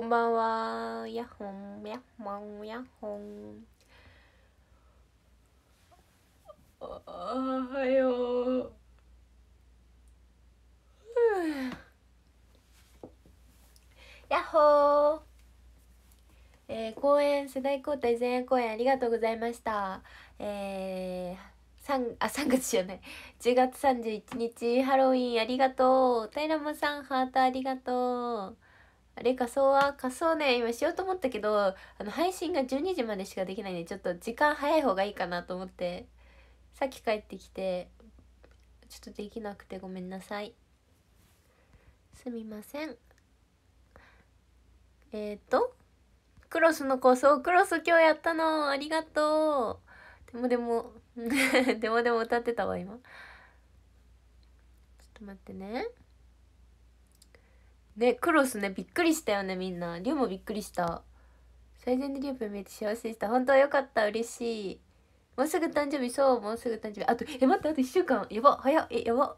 こんばんは。やっほん、やっほん、やっほん。おはよう。ヤッホー。えー、公演世代交代前夜公演ありがとうございました。えー、3あ3月じゃない10月31日ハロウィンありがとう平間さんハートありがとうあれ仮装は仮装ね今しようと思ったけどあの配信が12時までしかできないんでちょっと時間早い方がいいかなと思ってさっき帰ってきてちょっとできなくてごめんなさいすみませんえっ、ー、とクロスの構想、クロス今日やったのありがとうでもでも でもでも歌ってたわ今ちょっと待ってねねクロスねびっくりしたよねみんなリュウもびっくりした最善でリュウペン見えて幸せでした本当はよかった嬉しいもうすぐ誕生日そうもうすぐ誕生日あとえ待ってあと1週間やば早えやば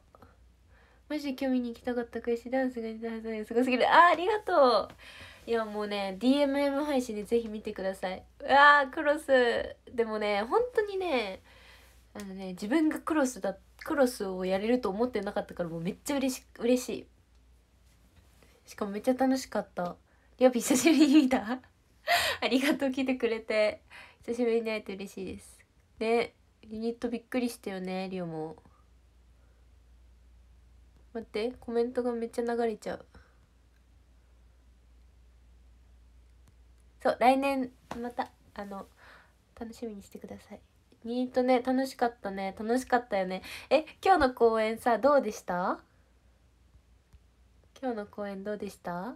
マジで興味に行きたかった悔しいダンスがすごすぎるあありがとういやもうね DMM 配信でぜひ見てくださいうわークロスでもね本当にねあのね自分がクロスだクロスをやれると思ってなかったからもうめっちゃ嬉し嬉しいしかもめっちゃ楽しかったリょうぴ久しぶりに見た ありがとう来てくれて久しぶりに会えて嬉しいですねユニットびっくりしたよねリオも待ってコメントがめっちゃ流れちゃうそう来年またあの楽しみにしてくださいニートね楽しかったね楽しかったよねえ今日の公演さどうでした今日の公演どうでした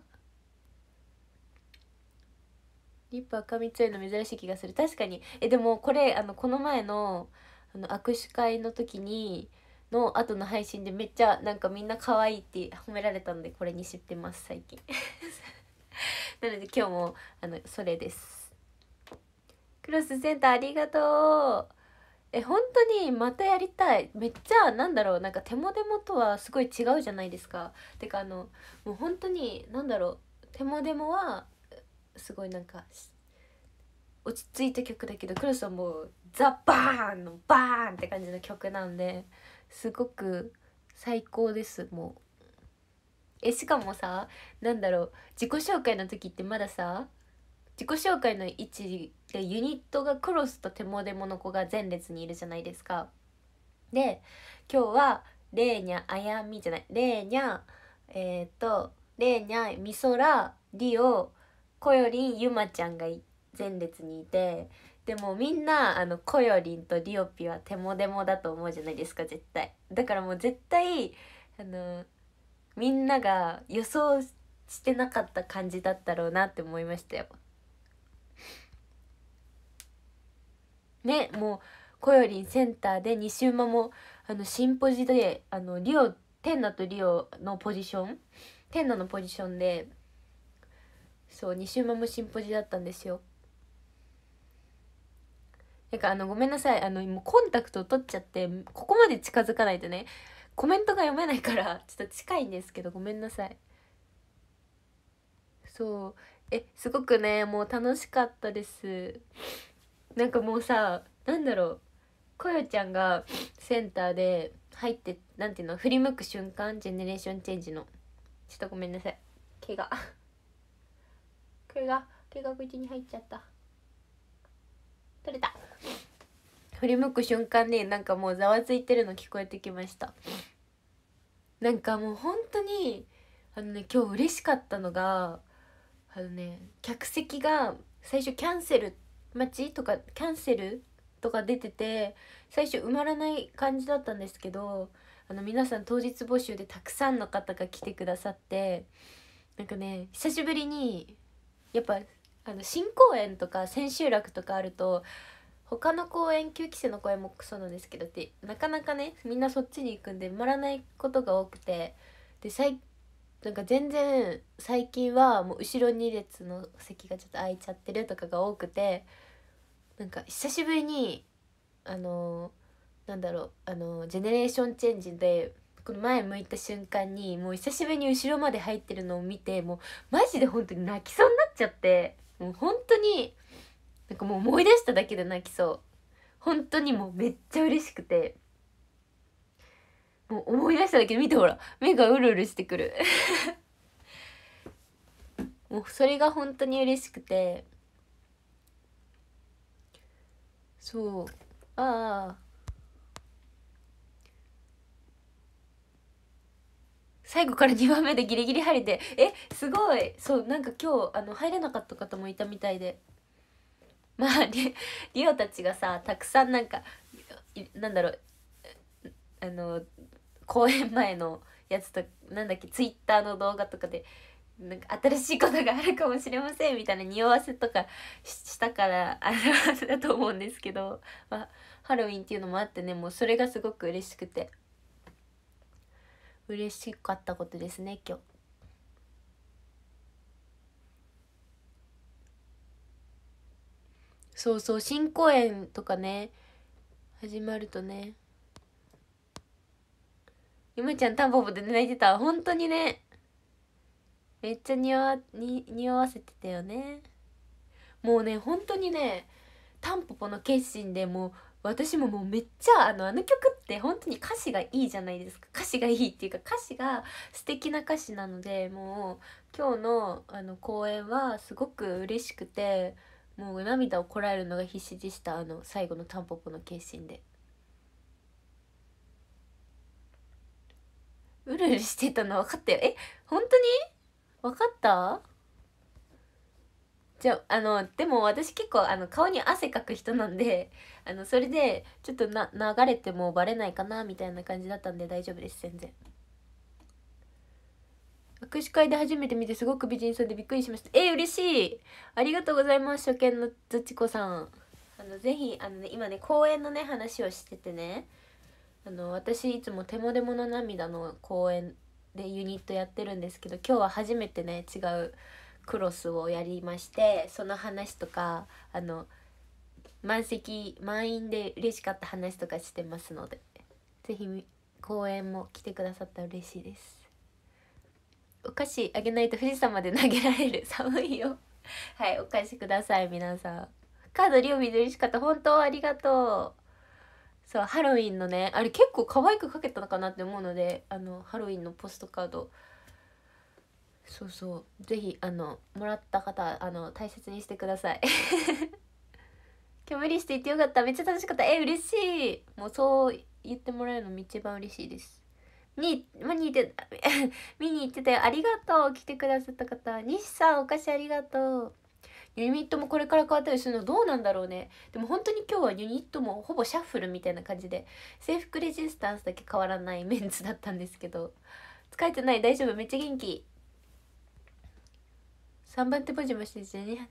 リップ赤み強いの珍しい気がする確かにえでもこれあのこの前のあの握手会の時にの後の配信でめっちゃなんかみんな可愛いって褒められたのでこれに知ってます最近 なので今日もあのそれですクロスセンターありがとうえ本当にまたやりたいめっちゃなんだろうなんか手もデモとはすごい違うじゃないですかてかあのもう本当になんだろう手もデモはすごいなんか落ち着いた曲だけどクロスはもうザ・バーンのバーンって感じの曲なんですごく最高ですもうえしかもさなんだろう自己紹介の時ってまださ自己紹介の位置でユニットがクロスとテモデモの子が前列にいるじゃないですか。で今日はレーニャあやみじゃないレーニャえっ、とレーニャみそらりおこよりんゆまちゃんが前列にいてでもみんなあのコヨリンとリオピはテモデモだと思うじゃないですか絶対だからもう絶対あのみんなが予想してなかった感じだったろうなって思いましたよ。ねもうこよりんセンターで西馬もあのシンポジであのリオ天ナとリオのポジション天ナのポジションでそう西馬もシンポジだったんですよ。なんかあのごめんなさいあの今コンタクト取っちゃってここまで近づかないとねコメントが読めないから ちょっと近いんですけどごめんなさい。そうえすごくねもう楽しかったです。なんかもうさなんだろうこよちゃんがセンターで入ってなんていうの振り向く瞬間ジェネレーションチェンジのちょっとごめんなさい毛が毛が毛が口に入っちゃった取れた振り向く瞬間ねなんかもうざわついてるの聞こえてきましたなんかもう本当にあのね今日嬉しかったのがあのね客席が最初キャンセルって待ちとかキャンセルとか出てて最初埋まらない感じだったんですけどあの皆さん当日募集でたくさんの方が来てくださってなんかね久しぶりにやっぱあの新公演とか千秋楽とかあると他の公演9期生の公演もそうなんですけどってなかなかねみんなそっちに行くんで埋まらないことが多くてで最なんか全然最近はもう後ろ2列の席がちょっと空いちゃってるとかが多くてなんか久しぶりにあのなんだろうあのジェネレーションチェンジでこの前向いた瞬間にもう久しぶりに後ろまで入ってるのを見てもうマジで本当に泣きそうになっちゃってもう本当になんかもう思い出しただけで泣きそう本当にもうめっちゃ嬉しくてもう思い出しただけで見てほら目がうるうるしてくる もうそれが本当に嬉しくてそうああ最後から2番目でギリギリ入れてえすごいそうなんか今日あの入れなかった方もいたみたいでまあリリオたちがさたくさんなんかなんだろうあの公演前のやつとなんだっけツイッターの動画とかでなんか新しいことがあるかもしれませんみたいな匂わせとかしたからあれだと思うんですけど、まあ、ハロウィンっていうのもあってねもうそれがすごく嬉しくて嬉しかったことですね今日。そうそう新公演とかね始まるとねゆめちゃんタンポポで泣いてた本当にねめっちゃ匂わに匂わせてたよねもうね本当にねタンポポの決心でもう私ももうめっちゃあのあの曲って本当に歌詞がいいじゃないですか歌詞がいいっていうか歌詞が素敵な歌詞なのでもう今日のあの公演はすごく嬉しくてもう涙をこらえるのが必死でしたあの最後のタンポポの決心で。うるうるしてたの分かったよえ本当に分かったじゃあのでも私結構あの顔に汗かく人なんであのそれでちょっとな流れてもバレないかなみたいな感じだったんで大丈夫です全然握手会で初めて見てすごく美人そうでびっくりしましたえ嬉しいありがとうございます初見のずちこさんあのぜひあの、ね、今ね公演のね話をしててねあの私いつも「テモでもの涙」の公演でユニットやってるんですけど今日は初めてね違うクロスをやりましてその話とかあの満席満員で嬉しかった話とかしてますので是非公演も来てくださったら嬉しいです。お菓子あげないと富士山まで投げられる寒いよはいお菓子ください皆さんカードリオ嬉しかった本当ありがとうそうハロウィンのねあれ結構可愛く描けたのかなって思うのであのハロウィンのポストカードそうそうぜひあのもらった方あの大切にしてください 今日無理して行ってよかっためっちゃ楽しかったえ嬉しいもうそう言ってもらえるの一番嬉しいですに 見に行って見に行ってたよありがとう来てくださった方西さんお菓子ありがとうユニットもこれから変わったりするのどうなんだろうねでも本当に今日はユニットもほぼシャッフルみたいな感じで制服レジスタンスだけ変わらないメンツだったんですけど疲れてない大丈夫めっちゃ元気3番手ポジもしてジェネ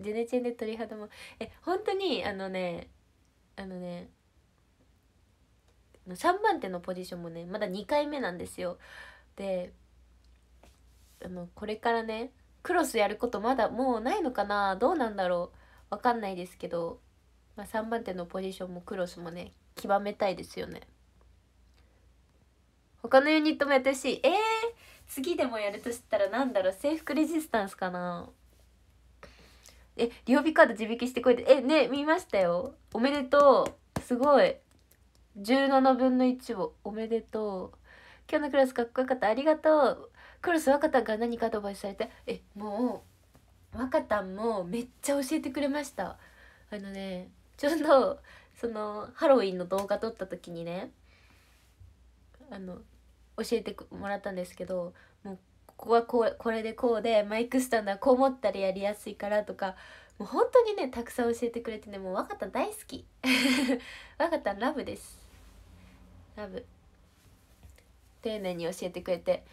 ジェネチェンで鳥肌もえ本当にあのねあのね3番手のポジションもねまだ2回目なんですよであのこれからねクロスやることまだもうないのかなどうなんだろうわかんないですけど、まあ、3番手のポジションもクロスもね極めたいですよね他のユニットもやってほしいえー、次でもやるとしたらなんだろう制服レジスタンスかなえリオビカード自引きしてこいてえね見ましたよおめでとうすごい17分の1をおめでとう今日のクラスかっこよかったありがとうクロス若田が何かアドバイスされてえもう若田もめっちゃ教えてくれましたあのねちょうどそのハロウィンの動画撮った時にねあの教えてもらったんですけどもうここはこうこれでこうでマイクスタンドはこう持ったらやりやすいからとかもう本当にねたくさん教えてくれてねもう若田大好き 若田ラブですラブ丁寧に教えてくれて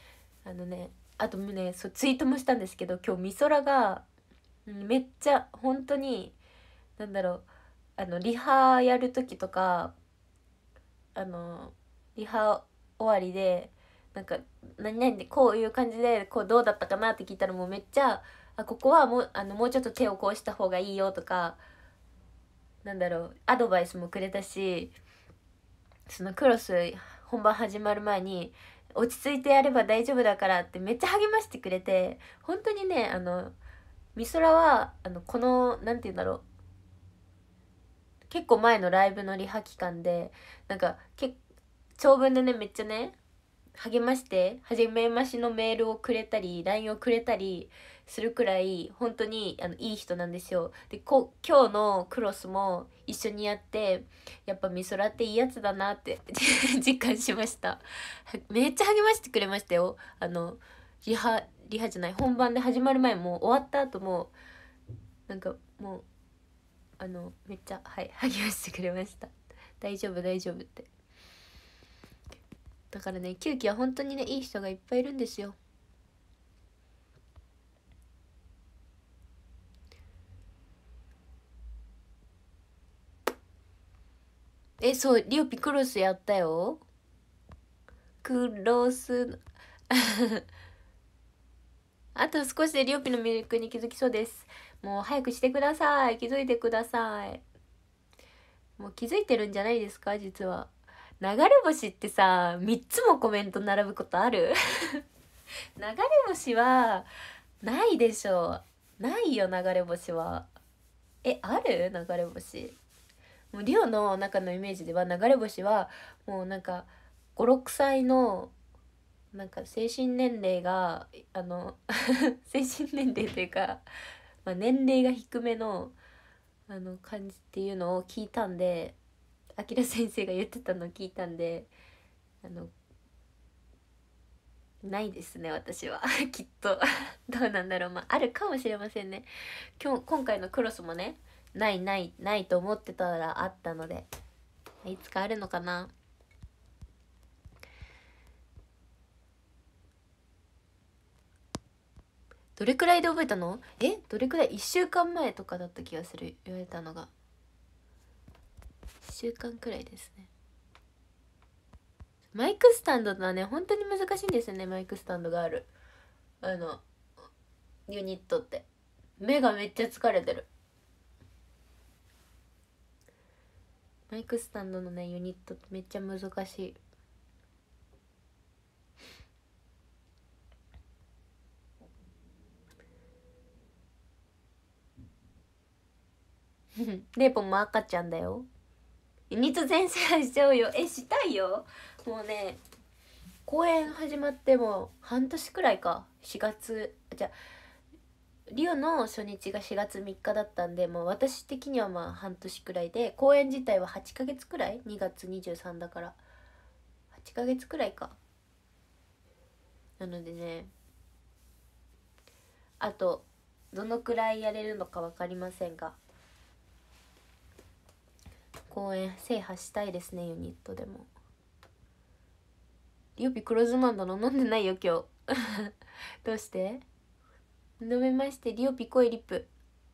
あのねあとねそうツイートもしたんですけど今日美空がめっちゃ本当になんだろうあのリハやる時とかあのリハ終わりでなんか何々でこういう感じでこうどうだったかなって聞いたらもうめっちゃあここはもうあのもうちょっと手をこうした方がいいよとかなんだろうアドバイスもくれたしそのクロス本番始まる前に落ち着いてやれば大丈夫だからってめっちゃ励ましてくれて本当にねあの美空はあのこの何て言うんだろう結構前のライブのリハ期間でなんかけ長文でねめっちゃね励まして初めましのメールをくれたり LINE をくれたりするくらい本当にあのいい人なんですよでこ今日のクロスも一緒にやってやっぱ美空っていいやつだなって 実感しましためっちゃ励ましてくれましたよあのリハリハじゃない本番で始まる前も終わった後もなんかもうあのめっちゃはい励ましてくれました大丈夫大丈夫ってだからね9期は本当にねいい人がいっぱいいるんですよえそうリオピクロスやったよクロス あと少しでリオピの魅力に気づきそうですもう早くしてください気づいてくださいもう気づいてるんじゃないですか実は流れ星ってさ3つもコメント並ぶことある 流れ星はないでしょうないよ流れ星はえある流れ星もうリオの中のイメージでは流れ星はもうなんか56歳のなんか精神年齢があの 精神年齢というか、まあ、年齢が低めのあの感じっていうのを聞いたんであきら先生が言ってたのを聞いたんであのないですね私は きっと どうなんだろうまああるかもしれませんね今日今回のクロスもねないないないと思ってたらあったのでいつかあるのかなどれくらいで覚えたのえどれくらい1週間前とかだった気がする言われたのが1週間くらいですねマイクスタンドはね本当に難しいんですよねマイクスタンドがあるあのユニットって目がめっちゃ疲れてるマイクスタンドのねユニットめっちゃ難しい レーポンも赤ちゃんだよユニット全制しちゃうよえしたいよもうね公演始まっても半年くらいか4月じゃあリオの初日が4月3日だったんでもう私的にはまあ半年くらいで公演自体は8ヶ月くらい2月23だから8ヶ月くらいかなのでねあとどのくらいやれるのか分かりませんが公演制覇したいですねユニットでもリオピ黒ズマンだの飲んでないよ今日 どうして飲めましてリオピコイリップ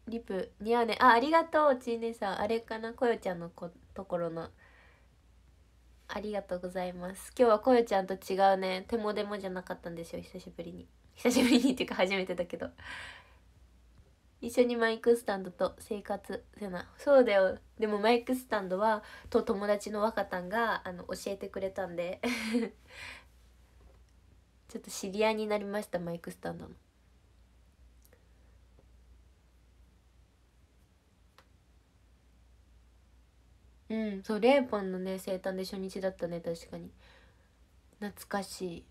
リップ似合うねあありがとうちいねさんあれかなこよちゃんのこところのありがとうございます今日はこよちゃんと違うね手もでもじゃなかったんですよ久しぶりに久しぶりにっていうか初めてだけど一緒にマイクスタンドと生活せなそうだよでもマイクスタンドはと友達の若たんがあの教えてくれたんで ちょっと知り合いになりましたマイクスタンドのうんそうレーポンのね生誕で初日だったね確かに懐かし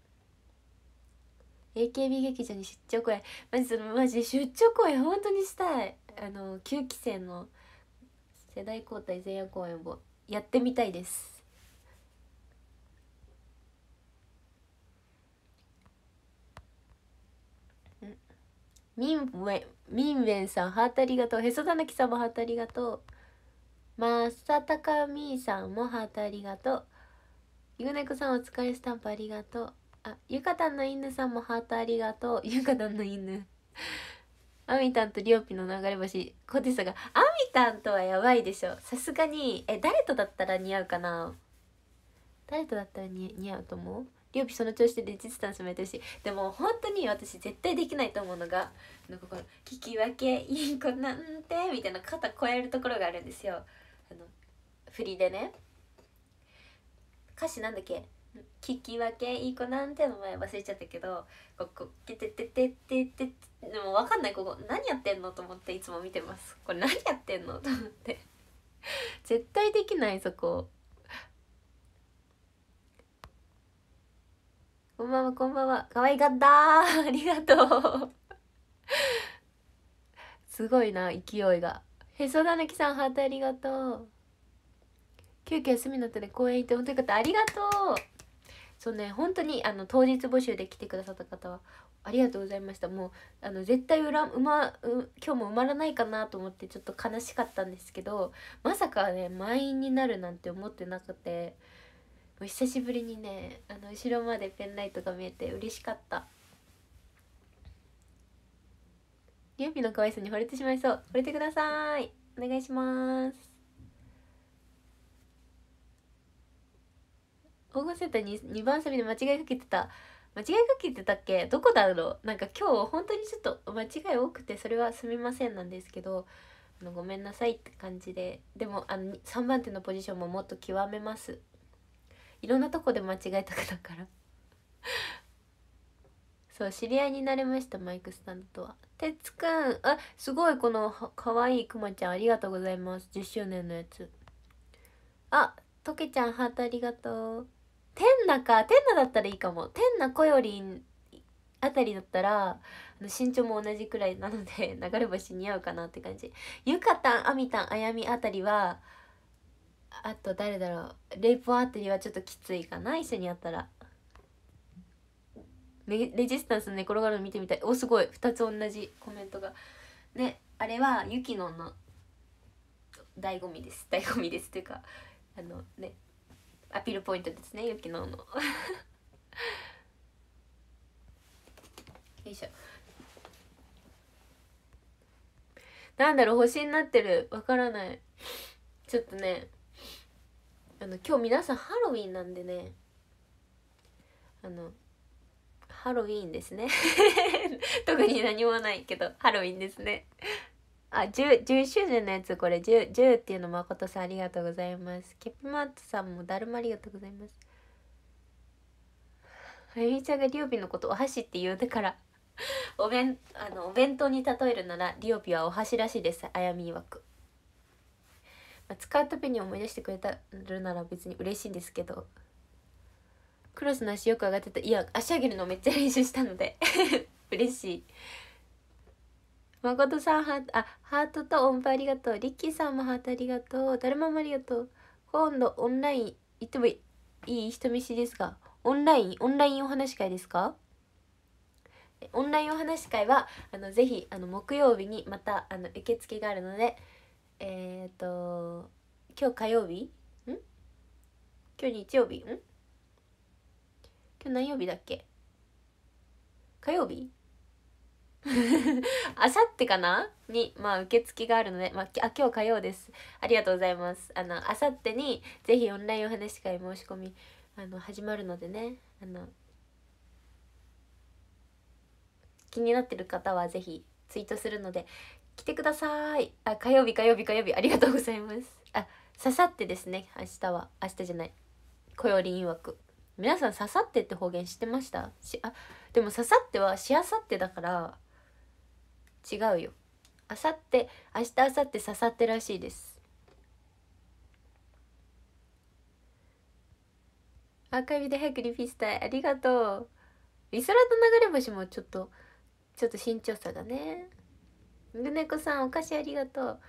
い AKB 劇場に出張公演マジそのマジ出張公演本当にしたいあの9期生の世代交代前夜公演をやってみたいですみんみんべんさんハートありがとうへそたぬきさもハートありがとうまさたかみーさんもハートありがとう。ゆうねこさんお疲れスタンプありがとう。あ、ゆかたんの犬さんもハートありがとう。ゆかたんの犬。あみたんとりょうぴの流れ星。コティサが、あみたんとはやばいでしょ。さすがに、え、誰とだったら似合うかな誰とだったら似合うと思うりょうぴその調子でレジスタンスもやってるし。でも本当に私絶対できないと思うのが、のここ、聞き分け、いい子なんて、みたいな肩超えるところがあるんですよ。あの振りでね歌詞なんだっけ「聞き分けいい子なんて」の前忘れちゃったけどここ「てててててて」でも分かんないここ何やってんのと思っていつも見てますこれ何やってんのと思って絶対できないそここんばんはこんばんは可愛かったありがとうすごいな勢いがへそだぬきさんハートありがとう急遽休みになったで公演行って本当によかったありがとうそうね本当にあの当日募集で来てくださった方はありがとうございましたもうあの絶対うらうまう今日も埋まらないかなと思ってちょっと悲しかったんですけどまさかね満員になるなんて思ってなくてもう久しぶりにねあの後ろまでペンライトが見えて嬉しかった。りゅうぴの可愛さに惚れてしまいそう惚れてくださいお願いします保護センターに2番サビで間違いかけてた間違いかけてたっけどこだろうなんか今日本当にちょっと間違い多くてそれはすみませんなんですけどあのごめんなさいって感じででもあの3番手のポジションももっと極めますいろんなとこで間違えたくだからそう知り合いになれましたマイクスタンドとはてつくんあすごいこのかわいいくまちゃんありがとうございます10周年のやつあとけちゃんハートありがとう天那か天那だったらいいかも天那こよりんあたりだったら身長も同じくらいなので 流れ星似合うかなって感じゆかたんあみたんあやみあたりはあと誰だろうレイポあたりはちょっときついかな一緒にやったらレジスタンス寝転がるの見てみたいおすごい2つ同じコメントがねあれはユキノの醍醐味です醍醐味ですというかあのねアピールポイントですねユキノのよいしょなんだろう星になってるわからないちょっとねあの今日皆さんハロウィンなんでねあのハロウィーンですね 特に何もないけどハロウィンですねあ 10, 11周年のやつこれ 10, 10っていうの誠さんありがとうございますケプマートさんもだるまありがとうございますゆみちゃんがリオピのことお箸って言うだからお弁あのお弁当に例えるならリオピはお箸らしいですあやみ曰く、まあ、使うたびに思い出してくれたるなら別に嬉しいんですけどクロスの足よく上がってたいや足上げるのめっちゃ練習したので 嬉しい誠さんハートあハートと音符ありがとうリッキーさんもハートありがとうだるまもありがとう今度オンライン行ってもいい人見知りですがオンラインオンラインお話会ですかオンラインお話会はあのぜひあの木曜日にまたあの受付があるのでえっ、ー、と今日火曜日ん今日日曜日ん今日何曜日だっけ火曜日あさってかなに、まあ、受付があるので、まあ、あ今日火曜です。ありがとうございます。あの、あさってに、ぜひオンラインお話し会申し込み、あの、始まるのでね、あの、気になってる方はぜひツイートするので、来てください。あ、火曜日、火曜日、火曜日、ありがとうございます。あ、ささってですね、明日は、明日じゃない。こよりん枠く。皆さん「刺さって」って方言知ってましたしあでも「刺さって」は「しあさって」だから違うよあさって明日あさって刺さってらしいですアーカイブで早くリピィしたいありがとうリソラと流れ星もちょっとちょっと慎重さがねぐねこさんお菓子ありがとう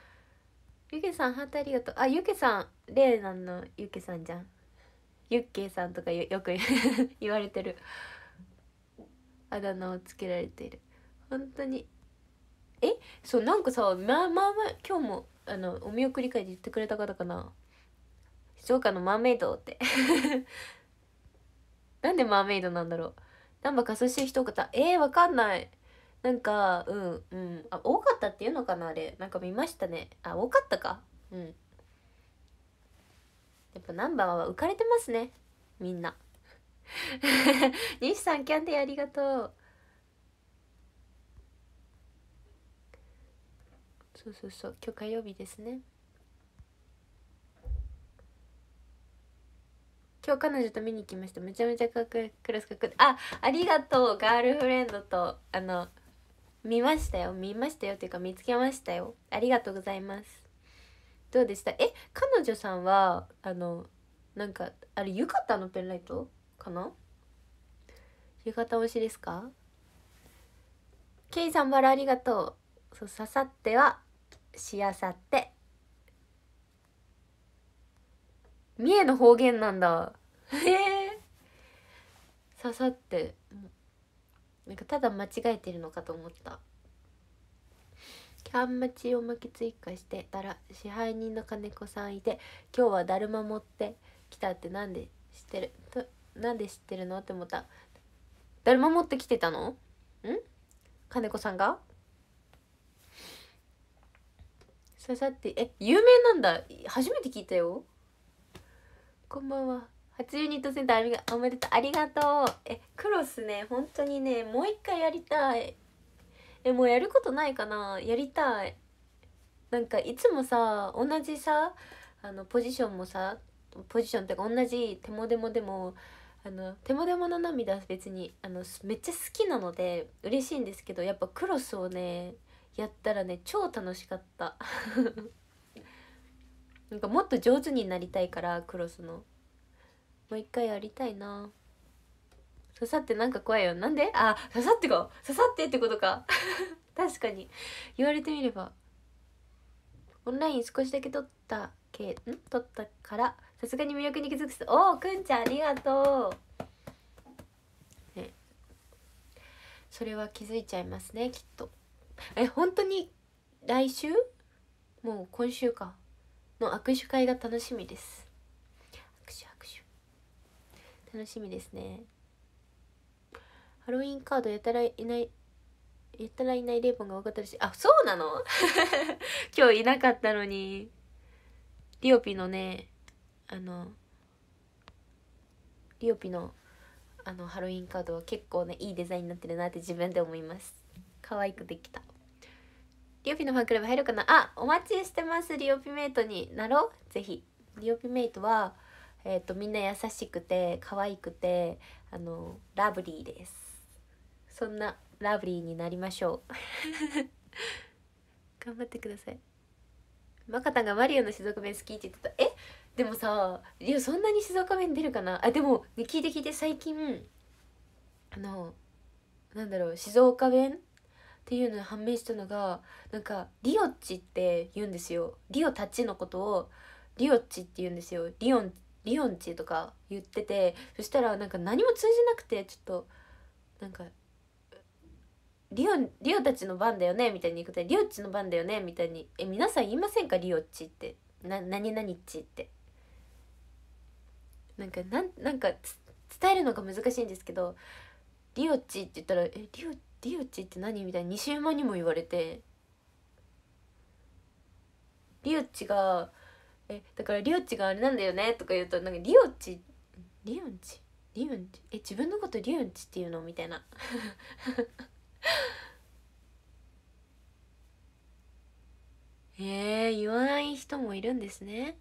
ゆけさんハートありがとうあゆけさんレイナのゆけさんじゃんユッケさんとか よく言われてるあだ名をつけられている本当にえそうなんかさまあまあまあ今日もあのお見送り会で言ってくれた方かな静岡のマーメイドって なんでマーメイドなんだろうなんばかそして一方えー、わかんないなんかうんうんあ多かったっていうのかなあれなんか見ましたねあ多かったかうんやっぱナンバーは浮かれてますねみんな 西さんキャンディありがとうそうそうそう今日火曜日ですね今日彼女と見に行きましためちゃめちゃかくクラスかくあありがとうガールフレンドとあの見ましたよ見ましたよっていうか見つけましたよありがとうございますどうでしたえ彼女さんはあのなんかあれ浴衣のペンライトかな浴衣推しですかケイさんバラありがとうそう刺さってはしあさって三重の方言なんだへえ刺さってなんかただ間違えてるのかと思ったキャンマチを巻き追加してたら支配人の金子さんいて「今日はだるま持ってきたってなんで知ってるとなんで知ってるの?」って思った「だるま持ってきてたのん金子さんが?」ささってえ有名なんだ初めて聞いたよこんばんは初ユニットセンターありがおめでとうありがとうえクロスね本当にねもう一回やりたいえもうやることないかなやりたいなんかいつもさ同じさあのポジションもさポジションってか同じ手もでもでもあの手もでもの涙は別にあのめっちゃ好きなので嬉しいんですけどやっぱクロスをねやったらね超楽しかった なんかもっと上手になりたいからクロスのもう一回やりたいな刺さってなんか怖いよなんであ刺さってか刺さってってことか 確かに言われてみればオンライン少しだけ撮ったけん撮ったからさすがに魅力に気づくすおおくんちゃんありがとうねそれは気づいちゃいますねきっとえ本当に来週もう今週かの握手会が楽しみです握手握手楽しみですねハロウィンカードやたらいないやたらいないレイポンが分かったらしいあそうなの 今日いなかったのにリオピのねあのリオピのあのハロウィンカードは結構ねいいデザインになってるなって自分で思います可愛くできたリオピのファンクラブ入るかなあお待ちしてますリオピメイトになろうぜひリオピメイトはえっ、ー、とみんな優しくて可愛くてあのラブリーですそんなラブリーになりましょう 頑張ってくださいマカタンがマリオの静岡弁好きって言ってたえでもさいやそんなに静岡弁出るかなあでも、ね、聞いて聞いて最近あのなんだろう静岡弁っていうのに判明したのがなんかリオッチって言うんですよリオたちのことをリオッチって言うんですよリオンリオンチとか言っててそしたらなんか何も通じなくてちょっとなんかリオリオたちの番だよねみたいに言くてリオっちの番だよねみたいにえ皆さん言いませんかリオっちってな何々っちってなんかなんなんか伝えるのが難しいんですけどリオっちって言ったらえリオリオっちって何みたいに西馬にも言われてリオっちがえだからリオっちがあれなんだよねとか言うとなんかリオっちリオっちリオっちえ自分のことリオっちっていうのみたいな えー、言わない人もいるんですね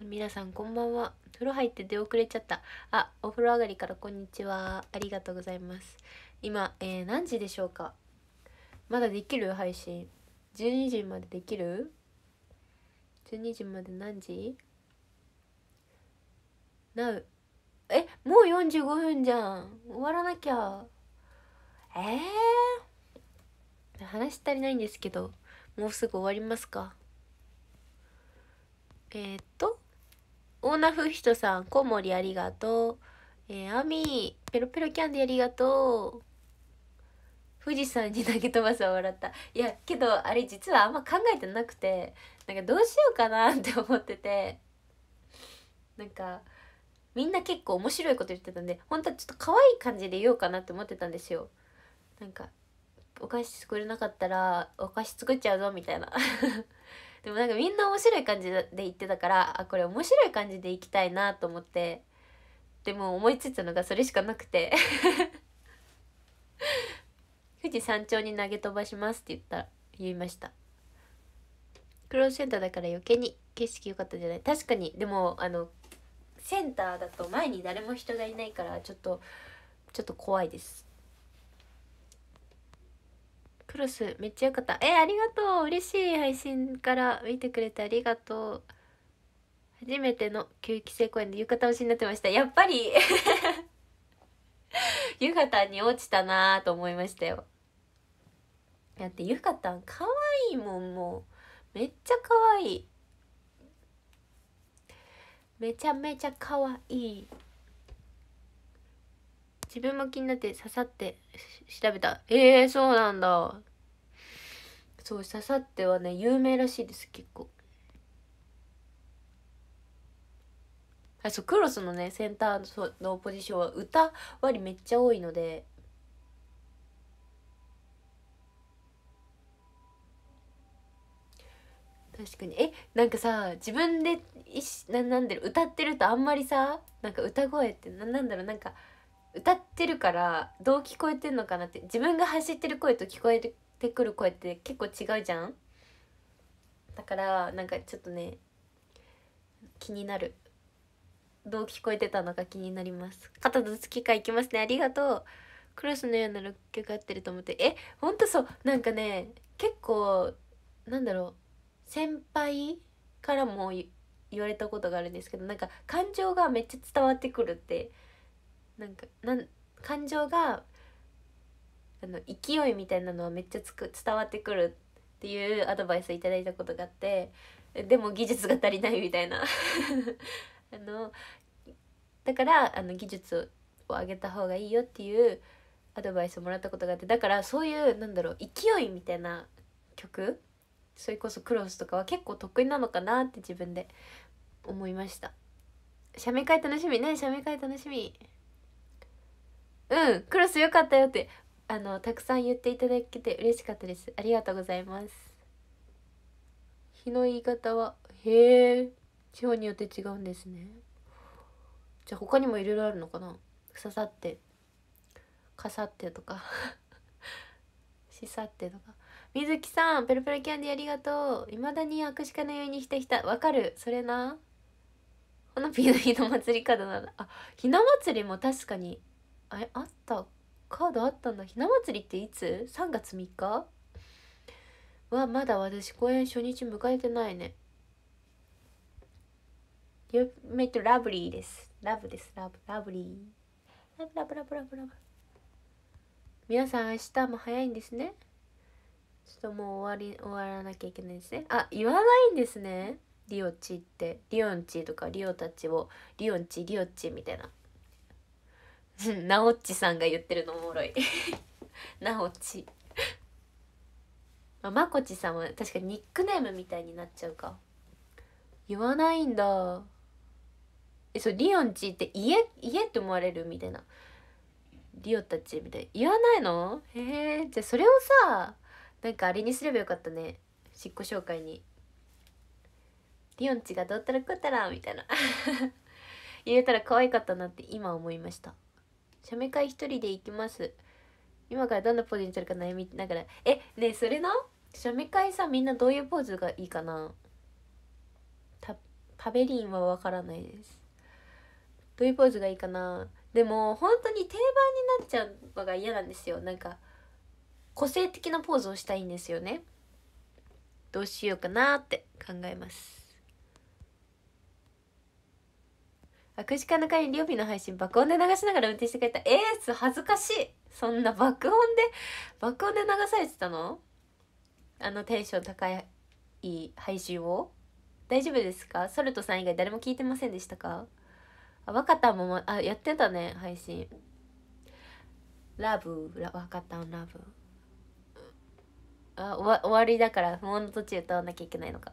皆さんこんばんは風呂入って出遅れちゃったあお風呂上がりからこんにちはありがとうございます今、えー、何時でしょうかまだできる配信12時までできる12時まで何時なうえもう45分じゃん終わらなきゃえー、話足りないんですけどもうすぐ終わりますかえー、っとオーナーフヒトさんコウモリありがとうえー、アミーペロペロキャンディありがとう富士山に投げ飛ばす笑ったいやけどあれ実はあんま考えてなくてなんかどうしようかなって思っててなんかみんな結構面白いこと言ってたんで本当はちょっと可愛い感じで言おうかなって思ってたんですよなんかお菓子作れなかったらお菓子作っちゃうぞみたいな でもなんかみんな面白い感じで言ってたからあこれ面白い感じで行きたいなと思ってでも思いついたのがそれしかなくて 富士山頂に投げ飛ばしますって言ったら言いましたクローズセンターだから余計に景色良かったじゃない確かにでもあのセンターだと前に誰も人がいないからちょっとちょっと怖いですプロスめっちゃ良かったえありがとう嬉しい配信から見てくれてありがとう初めての吸期生公演で浴衣推しになってましたやっぱり 浴衣に落ちたなと思いましたよだって浴衣かわいいもんもうめっちゃかわいいめちゃめちゃかわいい自分も気になって刺さって調べたええー、そうなんだそう刺さってはね有名らしいです結構あそうクロスのねセンターのポジションは歌割りめっちゃ多いので確かにえなんかさ自分でいしななんで歌ってるとあんまりさなんか歌声ってななんだろうなんか歌ってるからどう聞こえてんのかなって自分が走ってる声と聞こえてくる声って結構違うじゃんだからなんかちょっとね気になるどう聞こえてたのか気になります肩ときか行きますねありがとうクロスのような6曲合ってると思ってえほんとそうなんかね結構なんだろう先輩からも言われたことがあるんですけどなんか感情がめっちゃ伝わってくるってなんかなん感情があの勢いみたいなのはめっちゃつく伝わってくるっていうアドバイスをいただいたことがあってでも技術が足りないみたいな あのだからあの技術を上げた方がいいよっていうアドバイスをもらったことがあってだからそういうなんだろう勢いみたいな曲それこそクロスとかは結構得意なのかなって自分で思いました。写メ会楽しみね写メ会楽しみうんクロス良かったよってあのたくさん言っていただけて嬉しかったですありがとうございます日の言い方はへえ地方によって違うんですねじゃあ他にもいろいろあるのかな刺さってかさってとか しさってとか水木さんペロペロキャンディありがとういまだに握手会のようにひたひたわかるそれな花火の日の祭り方なんあひな祭りも確かにあれあったカードあったんだひな祭りっていつ ?3 月3日はまだ私公演初日迎えてないね。You made t lovely です。ラブです。ラブ、ラブリー。ラブラブラブラブラブ。皆さん明日も早いんですね。ちょっともう終わり、終わらなきゃいけないですね。あ、言わないんですね。リオチって。リオンチとかリオたちを、リオンチ、リオチみたいな。なおっちさんが言ってるのおもろいなおちままこちさんは確かニックネームみたいになっちゃうか言わないんだえそうリオンちって家家って思われるみたいなリオたちみたい言わないのへえじゃあそれをさなんかあれにすればよかったね執行紹介にリオンちがどうたらこうたらみたいな 言えたら可愛かったなって今思いました写メ会一人で行きます今からどんなポーズにするか悩みながらえねえそれな写メ会さみんなどういうポーズがいいかなパベリンはわからないですどういうポーズがいいかなでも本当に定番になっちゃうのが嫌なんですよなんか個性的なポーズをしたいんですよねどうしようかなって考えます握手会の会に料理の配信爆音で流しながら運転してくれたエース恥ずかしいそんな爆音で爆音で流されてたのあのテンション高い配信を大丈夫ですかソルトさん以外誰も聞いてませんでしたかあ若田も、ま、あやってたね配信ラブラ若田のラブあわ終わりだから不問の途中歌わなきゃいけないのか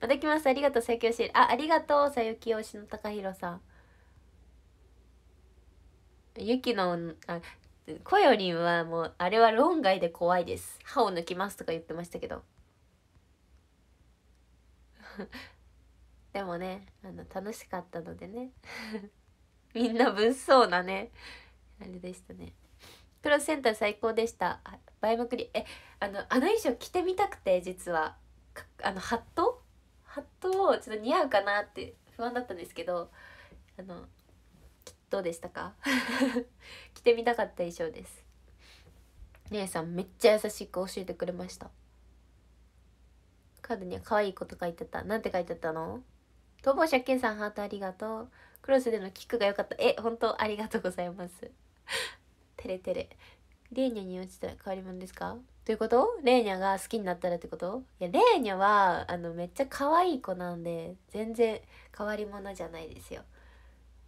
また来ます。ありがとう、さゆし。あ、ありがとう、さゆきよしのたかひろさん。ゆきの、あ、こよりんはもう、あれは論外で怖いです。歯を抜きますとか言ってましたけど。でもね、あの、楽しかったのでね。みんな物騒なね、あれでしたね。クロスセンター最高でした。バイムクリ、え、あの、あの衣装着てみたくて、実は。あの、ハットットをちょっと似合うかなって不安だったんですけどあのどうでしたか着 てみたかった衣装です姉さんめっちゃ優しく教えてくれましたカードには可愛いこと書いてたなんて書いてたの逃亡者ケンさんハートありがとうクロスでのキックが良かったえ本当ありがとうございます てれてれレーニャに落ちた変わり者ですかどういうことレーニャが好きになったらってこといやレーニャはあのめっちゃ可愛い子なんで全然変わり者じゃないですよ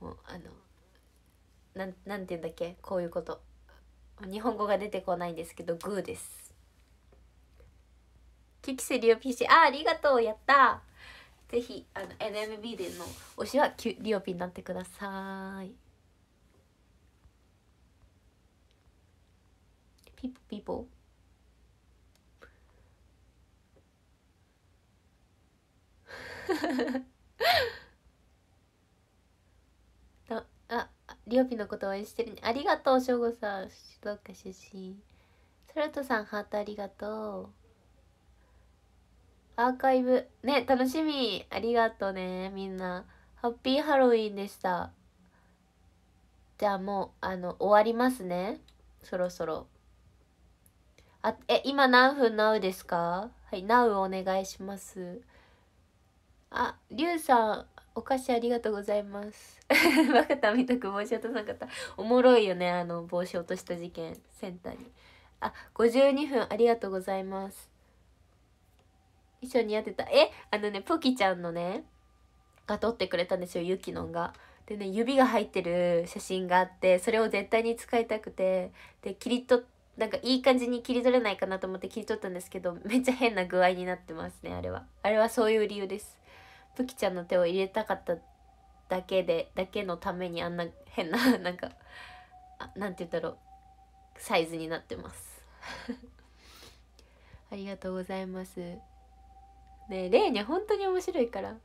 もうあのななんて言うんだっけこういうこと日本語が出てこないんですけどグーですキキセリオピシあありがとうやったぜひあの NMB での推しはキリオピになってくださいピーポピポ ああリオピのこと応援してるねありがとうしょうごさん静岡出身ソルトさんハートありがとうアーカイブね楽しみありがとうねみんなハッピーハロウィンでしたじゃあもうあの終わりますねそろそろあえ今何分 NOW ですかはい NOW お願いしますあ、りゅうさん、お菓子ありがとうございます。バカタみたく帽子落とさなかった。おもろいよね、あの、帽子落とした事件、センターに。あ、52分ありがとうございます。一緒にやってた。え、あのね、ポキちゃんのね、が撮ってくれたんですよ、ゆきのんが。でね、指が入ってる写真があって、それを絶対に使いたくて、で、切り取っなんかいい感じに切り取れないかなと思って切り取ったんですけどめっちゃ変な具合になってますねあれはあれはそういう理由ですプキちゃんの手を入れたかっただけでだけのためにあんな変な なんかあなんて言うんだろうサイズになってます ありがとうございますねえレイニャ本当に面白いから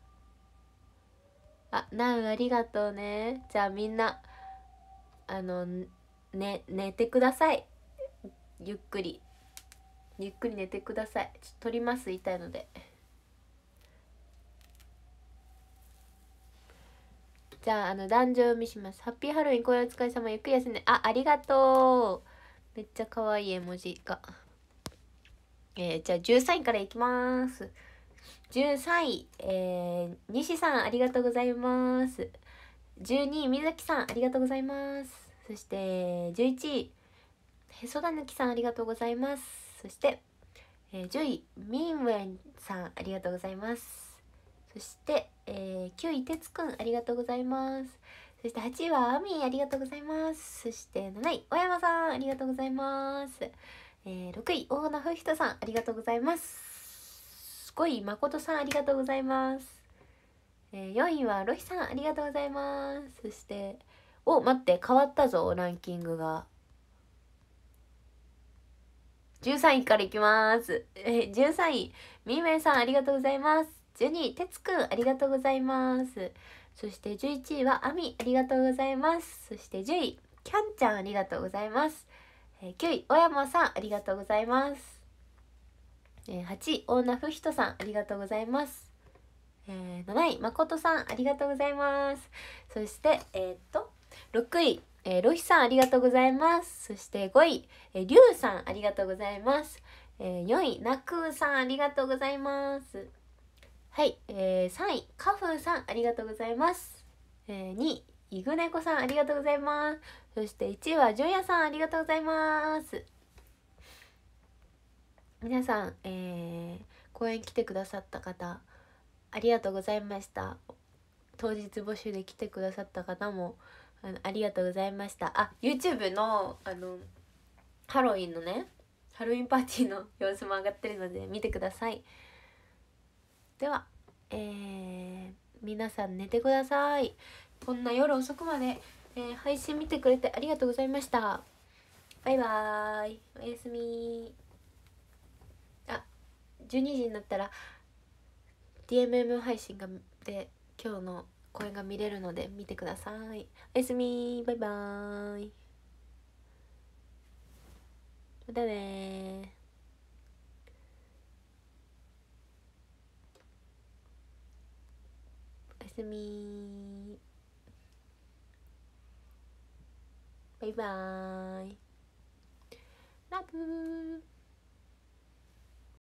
あナウありがとうねじゃあみんなあのね寝てくださいゆっくりゆっくり寝てくださいちょっと撮ります痛いので。じゃあ、あの、壇上読みします。ハッピーハロウィン、声お疲れ様、ゆっくり休んで。あ、ありがとう。めっちゃ可愛い絵文字が。えー、じゃあ、13位からいきます。13位、えー、西さん、ありがとうございます。12位、水木さん、ありがとうございます。そして、11位、へそだぬきさん、ありがとうございます。そして、えー、10位、みんウェんさん、ありがとうございます。そして、えー、9位てつくんありがとうございますそして8位はあみありがとうございますそして7位小山さんありがとうございますえー、6位大野文人さんありがとうございます5位誠さんありがとうございます、えー、4位はロヒさんありがとうございますそしてお待って変わったぞランキングが13位からいきます。え、13位、みめいさんありがとうございます。十2位、てつくん、ありがとうございます。そして十一位は、あみ、ありがとうございます。そして十位、きゃんちゃん、ありがとうございます。九ー、9位、小山さん、ありがとうございます。八位、大名ふひとさん、ありがとうございます。七位、まことさん、ありがとうございます。そして、えー、っと、六位、えー、ロヒさん、ありがとうございます。そして5位、えー、リュウさん、ありがとうございます。えー、4位、ナクーさん、ありがとうございます。はい、えー、3位、カフーさん、ありがとうございます。えー、2位、イグネコさん、ありがとうございます。そして1位は、ジョンヤさん、ありがとうございます。皆さん、えー、公演来てくださった方、ありがとうございました。当日募集で来てくださった方も、あのありがとうございました。あ、YouTube の、あの、ハロウィンのね、ハロウィンパーティーの様子も上がってるので見てください。では、えー、皆さん寝てくださいこんな夜遅くまで、えー、配信見てくれてありがとうございましたバイバーイおやすみあ12時になったら DMM 配信がで今日の声が見れるので見てくださいおやすみバイバーイまたねすみバイバイラブ